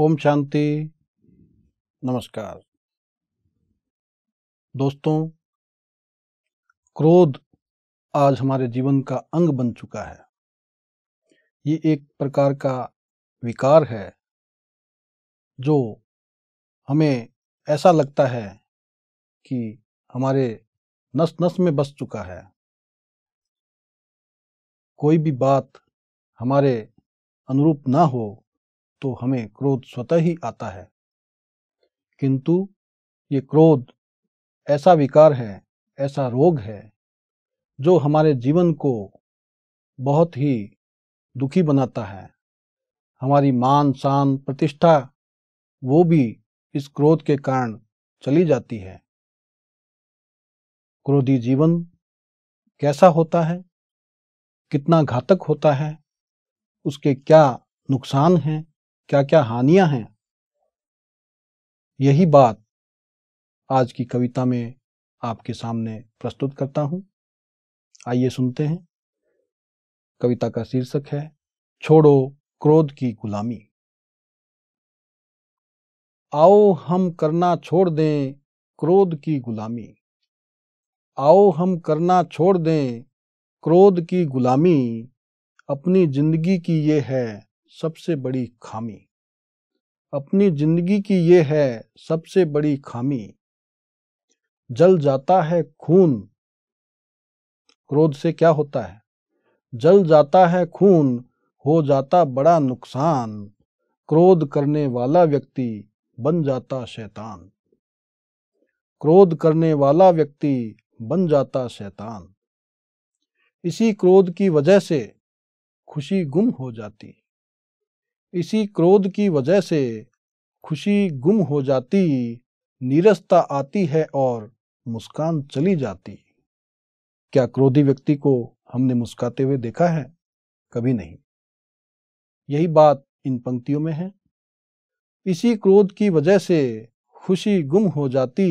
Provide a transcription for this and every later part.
ओम शांति नमस्कार दोस्तों क्रोध आज हमारे जीवन का अंग बन चुका है ये एक प्रकार का विकार है जो हमें ऐसा लगता है कि हमारे नस नस में बस चुका है कोई भी बात हमारे अनुरूप ना हो तो हमें क्रोध स्वतः ही आता है किंतु ये क्रोध ऐसा विकार है ऐसा रोग है जो हमारे जीवन को बहुत ही दुखी बनाता है हमारी मान शान प्रतिष्ठा वो भी इस क्रोध के कारण चली जाती है क्रोधी जीवन कैसा होता है कितना घातक होता है उसके क्या नुकसान हैं क्या क्या हानियां हैं यही बात आज की कविता में आपके सामने प्रस्तुत करता हूं आइए सुनते हैं कविता का शीर्षक है छोड़ो क्रोध की गुलामी आओ हम करना छोड़ दें क्रोध की गुलामी आओ हम करना छोड़ दें क्रोध की गुलामी अपनी जिंदगी की ये है सबसे बड़ी खामी अपनी जिंदगी की ये है सबसे बड़ी खामी जल जाता है खून क्रोध से क्या होता है जल जाता है खून हो जाता बड़ा नुकसान क्रोध करने वाला व्यक्ति बन जाता शैतान क्रोध करने वाला व्यक्ति बन जाता शैतान इसी क्रोध की वजह से खुशी गुम हो जाती इसी क्रोध की वजह से खुशी गुम हो जाती नीरसता आती है और मुस्कान चली जाती क्या क्रोधी व्यक्ति को हमने मुस्काते हुए देखा है कभी नहीं यही बात इन पंक्तियों में है इसी क्रोध की वजह से खुशी गुम हो जाती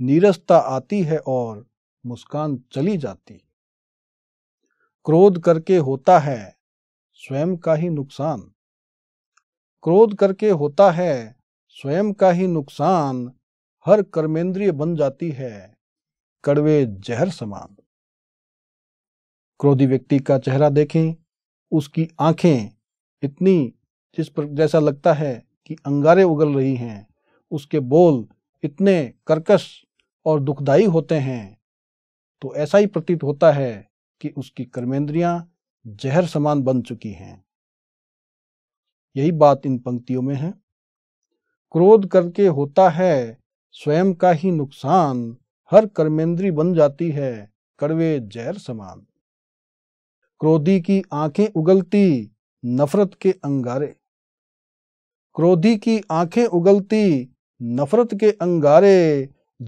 नीरसता आती है और मुस्कान चली जाती क्रोध करके होता है स्वयं का ही नुकसान क्रोध करके होता है स्वयं का ही नुकसान हर कर्मेंद्रिय बन जाती है कड़वे जहर समान क्रोधी व्यक्ति का चेहरा देखें उसकी आंखें इतनी जिस पर जैसा लगता है कि अंगारे उगल रही हैं उसके बोल इतने कर्कश और दुखदाई होते हैं तो ऐसा ही प्रतीत होता है कि उसकी कर्मेंद्रियां जहर समान बन चुकी हैं यही बात इन पंक्तियों में है क्रोध करके होता है स्वयं का ही नुकसान हर कर्मेंद्री बन जाती है कड़वे जहर समान क्रोधी की आंखें उगलती नफरत के अंगारे क्रोधी की आंखें उगलती नफरत के अंगारे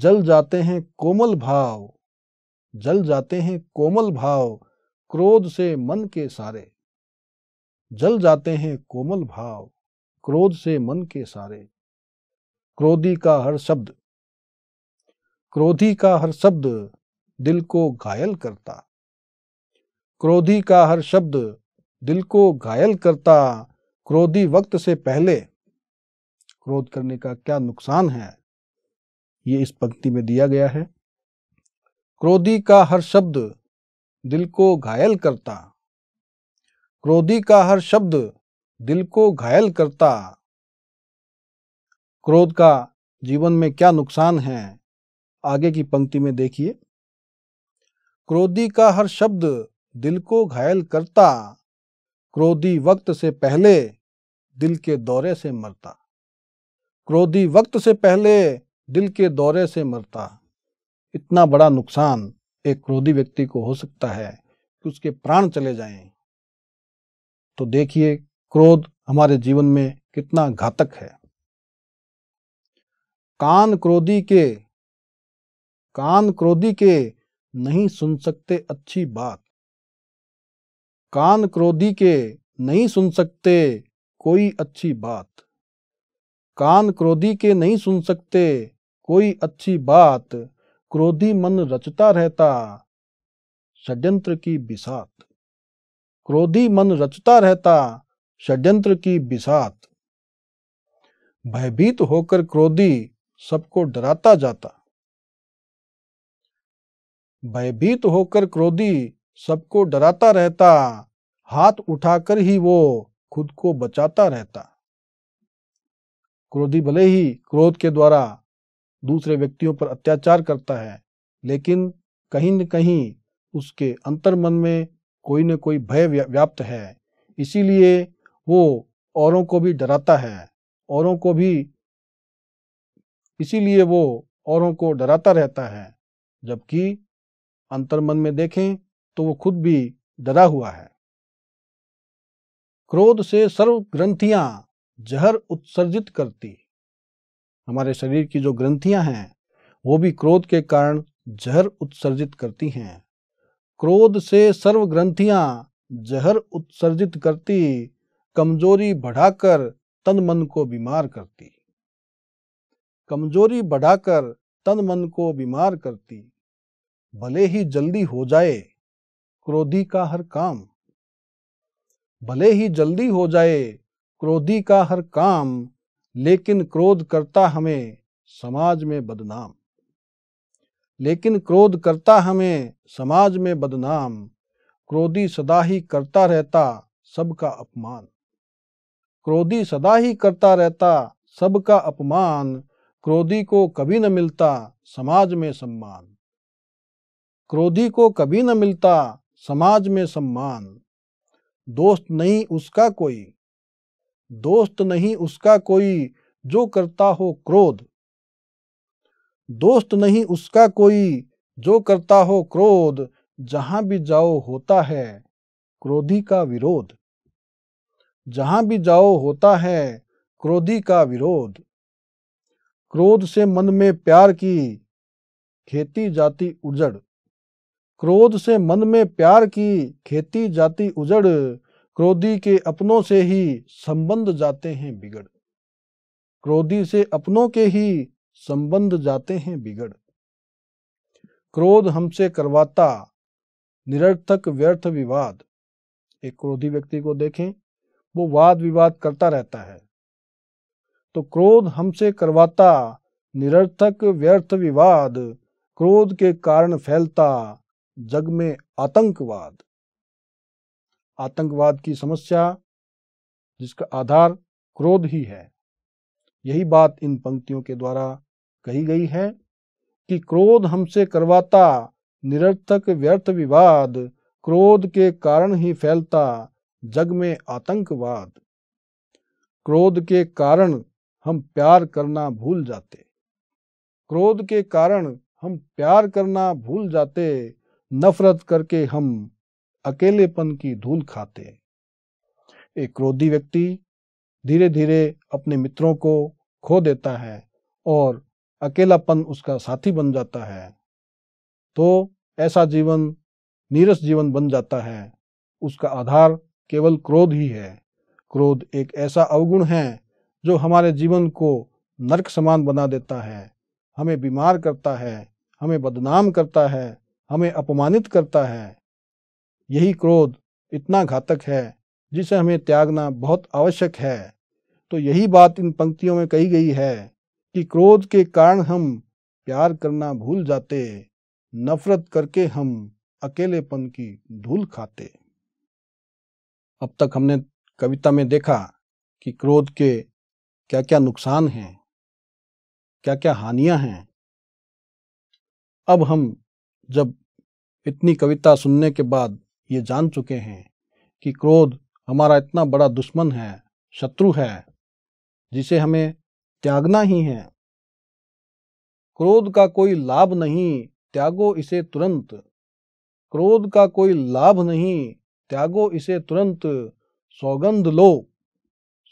जल जाते हैं कोमल भाव जल जाते हैं कोमल भाव क्रोध से मन के सारे जल जाते हैं कोमल भाव क्रोध से मन के सारे क्रोधी का हर शब्द क्रोधी का हर शब्द दिल को घायल करता क्रोधी का हर शब्द दिल को घायल करता क्रोधी वक्त से पहले क्रोध करने का क्या नुकसान है ये इस पंक्ति में दिया गया है क्रोधी का हर शब्द दिल को घायल करता क्रोधी का हर शब्द दिल को घायल करता क्रोध का जीवन में क्या नुकसान है आगे की पंक्ति में देखिए क्रोधी का हर शब्द दिल को घायल करता क्रोधी वक्त से पहले दिल के दौरे से मरता क्रोधी वक्त से पहले दिल के दौरे से मरता इतना बड़ा नुकसान एक क्रोधी व्यक्ति को हो सकता है कि उसके प्राण चले जाएं तो देखिए क्रोध हमारे जीवन में कितना घातक है कान क्रोधी के कान क्रोधी के नहीं सुन सकते अच्छी बात कान क्रोधी के नहीं सुन सकते कोई अच्छी बात कान क्रोधी के नहीं सुन सकते कोई अच्छी बात क्रोधी मन रचता रहता षड्यंत्र की बिसात क्रोधी मन रचता रहता षड्यंत्र की बिसात भयभीत होकर क्रोधी सबको डराता जाता भयभीत होकर क्रोधी सबको डराता रहता हाथ उठाकर ही वो खुद को बचाता रहता क्रोधी भले ही क्रोध के द्वारा दूसरे व्यक्तियों पर अत्याचार करता है लेकिन कहीं न कहीं उसके अंतर्मन में कोई न कोई भय व्याप्त है इसीलिए वो औरों को भी डराता है औरों को भी इसीलिए वो औरों को डराता रहता है जबकि अंतर्मन में देखें तो वो खुद भी डरा हुआ है क्रोध से सर्व ग्रंथियां जहर उत्सर्जित करती हमारे शरीर की जो ग्रंथियां हैं वो भी क्रोध के कारण जहर उत्सर्जित करती हैं क्रोध से सर्व ग्रंथियां जहर उत्सर्जित करती कमजोरी बढ़ाकर तन मन को बीमार करती कमजोरी बढ़ाकर तन मन को बीमार करती भले ही जल्दी हो जाए क्रोधी का हर काम भले ही जल्दी हो जाए क्रोधी का हर काम लेकिन क्रोध करता हमें समाज में बदनाम लेकिन क्रोध करता हमें समाज में बदनाम क्रोधी सदा ही करता रहता सबका अपमान क्रोधी सदा ही करता रहता सबका अपमान क्रोधी को कभी न मिलता समाज में सम्मान क्रोधी को कभी न मिलता समाज में सम्मान दोस्त नहीं उसका कोई दोस्त नहीं उसका कोई जो करता हो क्रोध दोस्त नहीं उसका कोई जो करता हो क्रोध जहां भी जाओ होता है क्रोधी का विरोध जहां भी जाओ होता है क्रोधी का विरोध क्रोध से मन में प्यार की खेती जाती उजड़ क्रोध से मन में प्यार की खेती जाती उजड़ क्रोधी के अपनों से ही संबंध जाते हैं बिगड़ क्रोधी से अपनों के ही संबंध जाते हैं बिगड़ क्रोध हमसे करवाता निरर्थक व्यर्थ विवाद एक क्रोधी व्यक्ति को देखें वो वाद विवाद करता रहता है तो क्रोध हमसे करवाता निरर्थक व्यर्थ विवाद क्रोध के कारण फैलता जग में आतंकवाद आतंकवाद की समस्या जिसका आधार क्रोध ही है यही बात इन पंक्तियों के द्वारा कही गई है कि क्रोध हमसे करवाता निरर्थक व्यर्थ विवाद क्रोध के कारण ही फैलता जग में आतंकवाद क्रोध के कारण हम प्यार करना भूल जाते क्रोध के कारण हम प्यार करना भूल जाते नफरत करके हम अकेलेपन की धूल खाते एक क्रोधी व्यक्ति धीरे धीरे अपने मित्रों को खो देता है और अकेलापन उसका साथी बन जाता है तो ऐसा जीवन नीरस जीवन बन जाता है उसका आधार केवल क्रोध ही है क्रोध एक ऐसा अवगुण है जो हमारे जीवन को नरक समान बना देता है हमें बीमार करता है हमें बदनाम करता है हमें अपमानित करता है यही क्रोध इतना घातक है जिसे हमें त्यागना बहुत आवश्यक है तो यही बात इन पंक्तियों में कही गई है कि क्रोध के कारण हम प्यार करना भूल जाते नफरत करके हम अकेलेपन की धूल खाते अब तक हमने कविता में देखा कि क्रोध के क्या क्या नुकसान हैं क्या क्या हानियां हैं अब हम जब इतनी कविता सुनने के बाद ये जान चुके हैं कि क्रोध हमारा इतना बड़ा दुश्मन है शत्रु है जिसे हमें त्यागना ही है क्रोध का कोई लाभ नहीं त्यागो इसे तुरंत क्रोध का कोई लाभ नहीं त्यागो इसे तुरंत सौगंध लो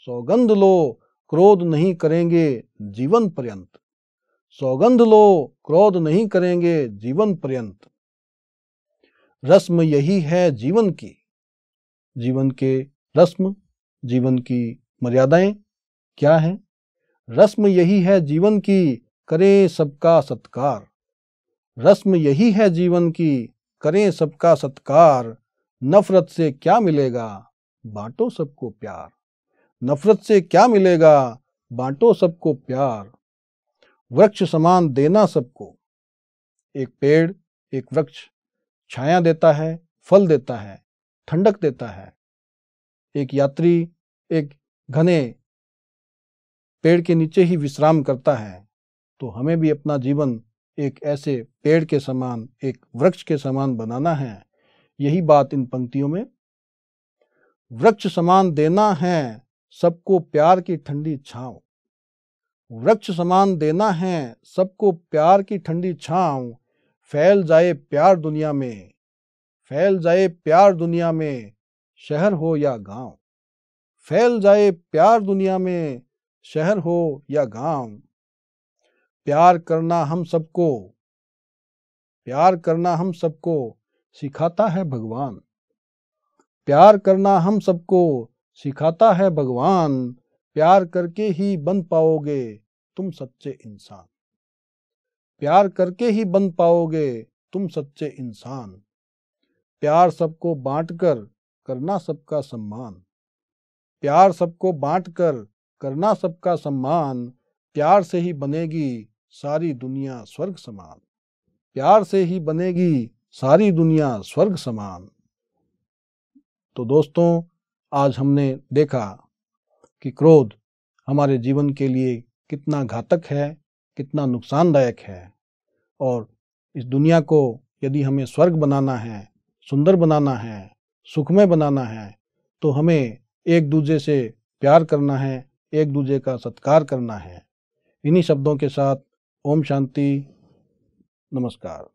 सौगंध लो क्रोध नहीं करेंगे जीवन पर्यंत सौगंध लो क्रोध नहीं करेंगे जीवन पर्यंत रस्म यही है जीवन की जीवन के रस्म जीवन की मर्यादाएं क्या हैं रस्म यही है जीवन की करें सबका सत्कार रस्म यही है जीवन की करें सबका सत्कार नफरत से क्या मिलेगा बांटो सबको प्यार नफरत से क्या मिलेगा बांटो सबको प्यार वृक्ष समान देना सबको एक पेड़ एक वृक्ष छाया देता है फल देता है ठंडक देता है एक यात्री एक घने पेड़ के नीचे ही विश्राम करता है तो हमें भी अपना जीवन एक ऐसे पेड़ के समान एक वृक्ष के समान बनाना है यही बात इन पंक्तियों में वृक्ष समान देना है सबको प्यार की ठंडी छाव वृक्ष समान देना है सबको प्यार की ठंडी छाव फैल जाए प्यार दुनिया में फैल जाए प्यार दुनिया में शहर हो या गांव फैल जाए प्यार दुनिया में शहर हो या गांव प्यार करना हम सबको प्यार करना हम सबको सिखाता है भगवान प्यार करना हम सबको सिखाता है भगवान प्यार करके ही बन पाओगे तुम सच्चे इंसान प्यार करके ही बन पाओगे तुम सच्चे इंसान प्यार सबको बांट कर करना सबका सम्मान प्यार सबको बांट कर करना सबका सम्मान प्यार से ही बनेगी सारी दुनिया स्वर्ग समान प्यार से ही बनेगी सारी दुनिया स्वर्ग समान तो दोस्तों आज हमने देखा कि क्रोध हमारे जीवन के लिए कितना घातक है कितना नुकसानदायक है और इस दुनिया को यदि हमें स्वर्ग बनाना है सुंदर बनाना है सुखमय बनाना है तो हमें एक दूसरे से प्यार करना है एक दूसरे का सत्कार करना है इन्हीं शब्दों के साथ ओम शांति नमस्कार